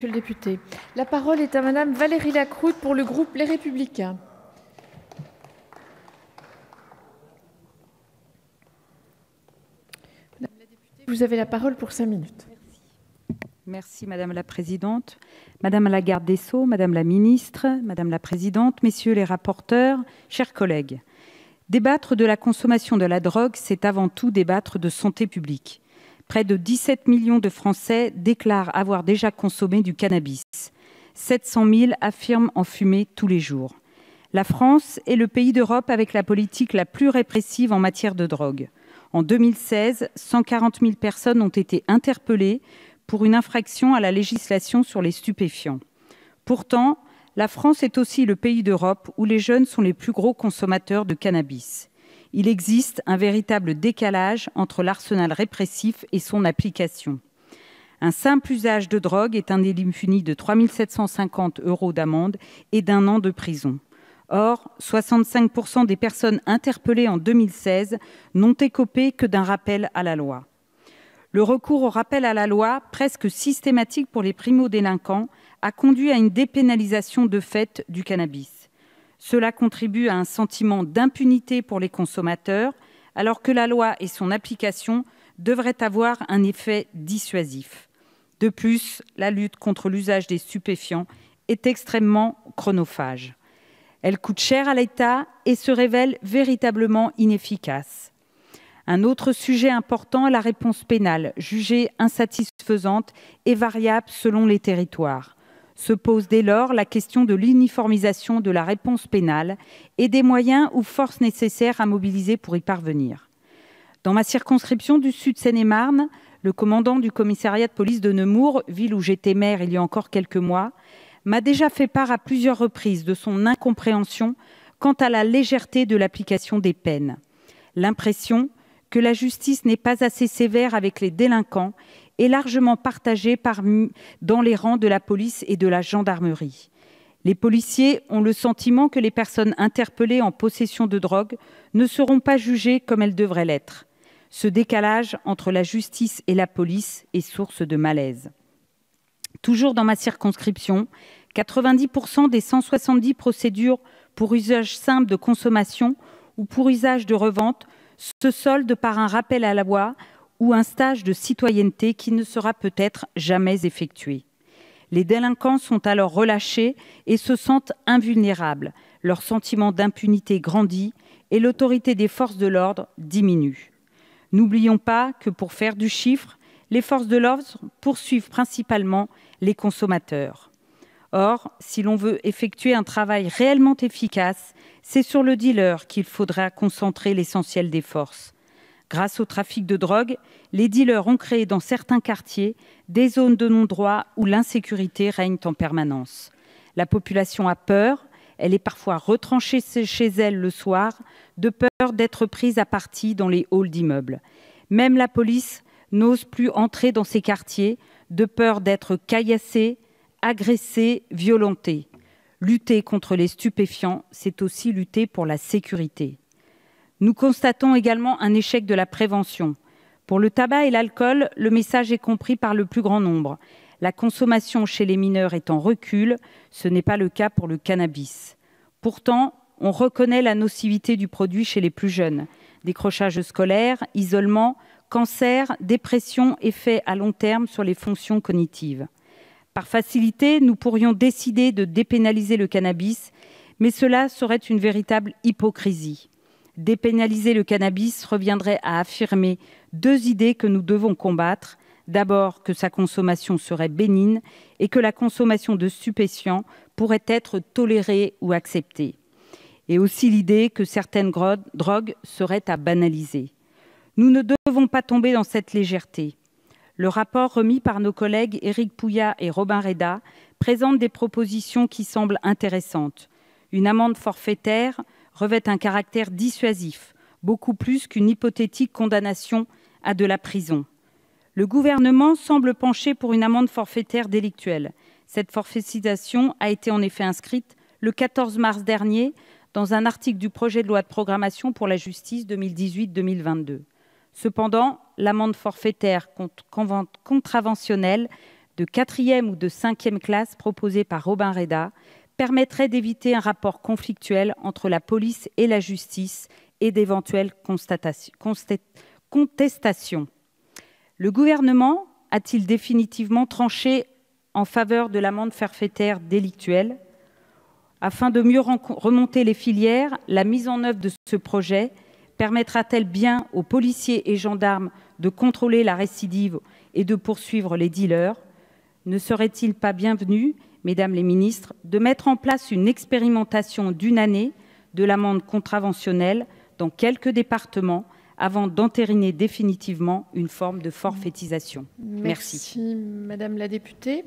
Monsieur le député, la parole est à Madame Valérie Lacroute pour le groupe Les Républicains. Madame la députée, vous avez la parole pour cinq minutes. Merci Madame la Présidente, Madame la Garde des Sceaux, Madame la Ministre, Madame la Présidente, Messieurs les rapporteurs, chers collègues. Débattre de la consommation de la drogue, c'est avant tout débattre de santé publique près de 17 millions de Français déclarent avoir déjà consommé du cannabis. 700 000 affirment en fumer tous les jours. La France est le pays d'Europe avec la politique la plus répressive en matière de drogue. En 2016, 140 000 personnes ont été interpellées pour une infraction à la législation sur les stupéfiants. Pourtant, la France est aussi le pays d'Europe où les jeunes sont les plus gros consommateurs de cannabis il existe un véritable décalage entre l'arsenal répressif et son application. Un simple usage de drogue est un délit puni de 3 750 euros d'amende et d'un an de prison. Or, 65% des personnes interpellées en 2016 n'ont écopé que d'un rappel à la loi. Le recours au rappel à la loi, presque systématique pour les primo-délinquants, a conduit à une dépénalisation de fait du cannabis. Cela contribue à un sentiment d'impunité pour les consommateurs, alors que la loi et son application devraient avoir un effet dissuasif. De plus, la lutte contre l'usage des stupéfiants est extrêmement chronophage. Elle coûte cher à l'État et se révèle véritablement inefficace. Un autre sujet important est la réponse pénale, jugée insatisfaisante et variable selon les territoires. Se pose dès lors la question de l'uniformisation de la réponse pénale et des moyens ou forces nécessaires à mobiliser pour y parvenir. Dans ma circonscription du Sud Seine-et-Marne, le commandant du commissariat de police de Nemours, ville où j'étais maire il y a encore quelques mois, m'a déjà fait part à plusieurs reprises de son incompréhension quant à la légèreté de l'application des peines. L'impression que la justice n'est pas assez sévère avec les délinquants est largement partagée parmi, dans les rangs de la police et de la gendarmerie. Les policiers ont le sentiment que les personnes interpellées en possession de drogue ne seront pas jugées comme elles devraient l'être. Ce décalage entre la justice et la police est source de malaise. Toujours dans ma circonscription, 90% des 170 procédures pour usage simple de consommation ou pour usage de revente se soldent par un rappel à la loi ou un stage de citoyenneté qui ne sera peut-être jamais effectué. Les délinquants sont alors relâchés et se sentent invulnérables. Leur sentiment d'impunité grandit et l'autorité des forces de l'ordre diminue. N'oublions pas que pour faire du chiffre, les forces de l'ordre poursuivent principalement les consommateurs. Or, si l'on veut effectuer un travail réellement efficace, c'est sur le dealer qu'il faudra concentrer l'essentiel des forces. Grâce au trafic de drogue, les dealers ont créé dans certains quartiers des zones de non-droit où l'insécurité règne en permanence. La population a peur, elle est parfois retranchée chez elle le soir, de peur d'être prise à partie dans les halls d'immeubles. Même la police n'ose plus entrer dans ces quartiers, de peur d'être caillassée, agressée, violentée. Lutter contre les stupéfiants, c'est aussi lutter pour la sécurité. Nous constatons également un échec de la prévention. Pour le tabac et l'alcool, le message est compris par le plus grand nombre. La consommation chez les mineurs est en recul, ce n'est pas le cas pour le cannabis. Pourtant, on reconnaît la nocivité du produit chez les plus jeunes. Décrochage scolaire, isolement, cancer, dépression, effets à long terme sur les fonctions cognitives. Par facilité, nous pourrions décider de dépénaliser le cannabis, mais cela serait une véritable hypocrisie. Dépénaliser le cannabis reviendrait à affirmer deux idées que nous devons combattre. D'abord, que sa consommation serait bénigne et que la consommation de stupéfiants pourrait être tolérée ou acceptée. Et aussi l'idée que certaines drogues seraient à banaliser. Nous ne devons pas tomber dans cette légèreté. Le rapport remis par nos collègues Éric Pouillat et Robin Reda présente des propositions qui semblent intéressantes. Une amende forfaitaire revêtent un caractère dissuasif, beaucoup plus qu'une hypothétique condamnation à de la prison. Le gouvernement semble pencher pour une amende forfaitaire délictuelle. Cette forfaitisation a été en effet inscrite le 14 mars dernier dans un article du projet de loi de programmation pour la justice 2018-2022. Cependant, l'amende forfaitaire contraventionnelle de quatrième ou de cinquième classe proposée par Robin Reda permettrait d'éviter un rapport conflictuel entre la police et la justice et d'éventuelles contestations. Le gouvernement a-t-il définitivement tranché en faveur de l'amende forfaitaire délictuelle Afin de mieux remonter les filières, la mise en œuvre de ce projet permettra-t-elle bien aux policiers et gendarmes de contrôler la récidive et de poursuivre les dealers Ne serait-il pas bienvenu mesdames les ministres, de mettre en place une expérimentation d'une année de l'amende contraventionnelle dans quelques départements avant d'entériner définitivement une forme de forfaitisation. Merci. Madame la députée.